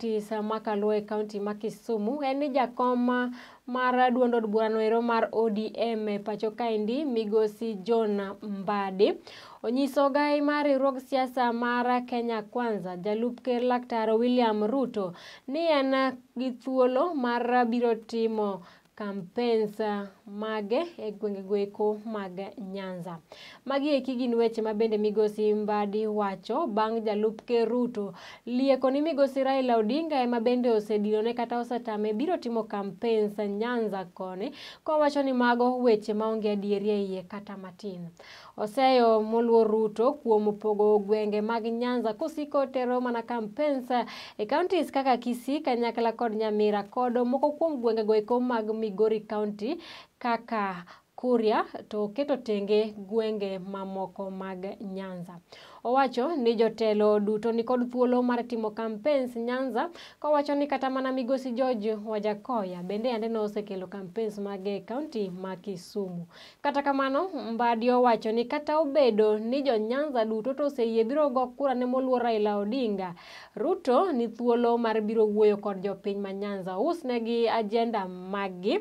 kaontis makaluo e kaonti ma Kisumu en ni jakom mar duond od burano ero mar ODM e pacho kaendi migosi John Mbadi onyiso gai e mar riwruog siasa mar Kenya Kwanza jalup ker laktar William Ruto ni en gi thuolo mar biro timo kampensa mage e gwenge eko mag Nyanza. Magi eki gin weche ma bende migosi Mbadi wacho bang' jalup ker Ruto lieko ni migosi Raila Odinga ema bende osedinone kata osetame biro timo kampensa Nyanza koni kowacho ni mago weche maonge adieri e iye kata matin. Oseyo moluor Ruto kuom pogo gwenge mag Nyanza kosiko tero mana kampensa e counties kaka Kisii, Kanyakla kod Nyamira kodo moko kuom gwengego eko mag Migori County kaka Kuria to keto tenge gwenge mamoko mag Nyanza. Owacho ni jotelo duto nikod thuolo mar timo campaigns Nyanza kowacho ni kata mana migosi George Wajakoya bende ande osekelo campaigns mag e kaunti ma Kisumu. Kata kamano, Mbadi owacho ni kata obedo ni jo Nyanza duto to oseyie biro go kura ne moluor Raila Odinga, Ruto ni thuolo mar biro wuoyo kod jopiny ma Nyanza, usnegi ajenda maggi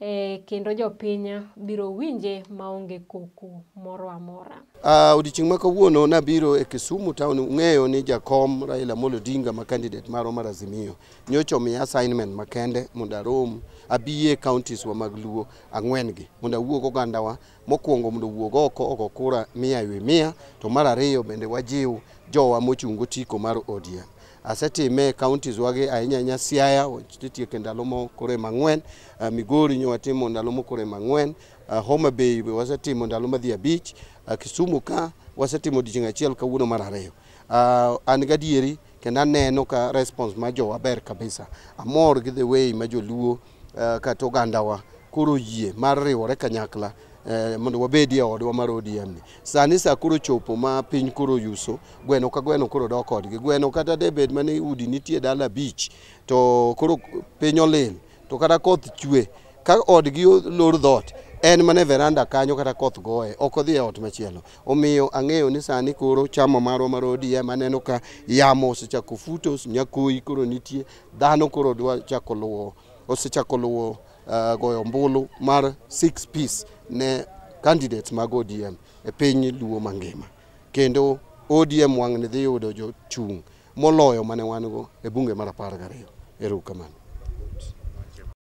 e, kendo jopiny biro winje maonge koko moro amora. Uh, odiechieng' ma kawuono nabiro e Kisumu town, ung'eyo ni jakom Raila Amolo Odinga ma candidate marwa mar Azimio nyocho miya assignment makende mondo arom abiye counties wa mag Luo ang'wen gi mondo awuog ogandawa mokwongo mondo owuog oko oko kura mia ewi mia to mar ariyo bende wajiw jowa mochungo tiko mar ODM asetime counties wage ahinya Siaya titieke ndalo mokoro ema mang'wen uh, Migori nyo watimo ndalo mokoro mang'wen uh, Homa Bay be wasetimo ndalo madhi abich uh, Kisumu ka wasetimo odiochieng' achiel kawuono mar ariyo uh, an gadieri kendo aneno ka response ma jowa ber kabisa amor gi the way ma joluo uh, kata ogandawa koro yie mar riwore kanyakla Eh, mondo wabedie odwa mar ODM ni. Sani sa koro chopo ma piny koro yuso, gweno ka gweno koro dok odgi. Gweno kata debed mane udi nitie dala beach, to koro piny olil, to kata koth chwe, ka odgi lor dhot, en mana veranda kanyo kata koth goye, ok odhi e ot machielo. Omiyo ang'eyo ni sani koro chama marwa mar ODM e aneno ka yamo osechako futo, nyakoi koro nitie, dhano koro dwa chako luwo. osechako luwo uh, eh, goyo ombulu mar six piece ne candidates mag ODM e piny luo mangima. Kendo ODM wang' ni dhi yudo jochung' moloyo mane wan go e bunge mar apar gariyo. Ero kamano.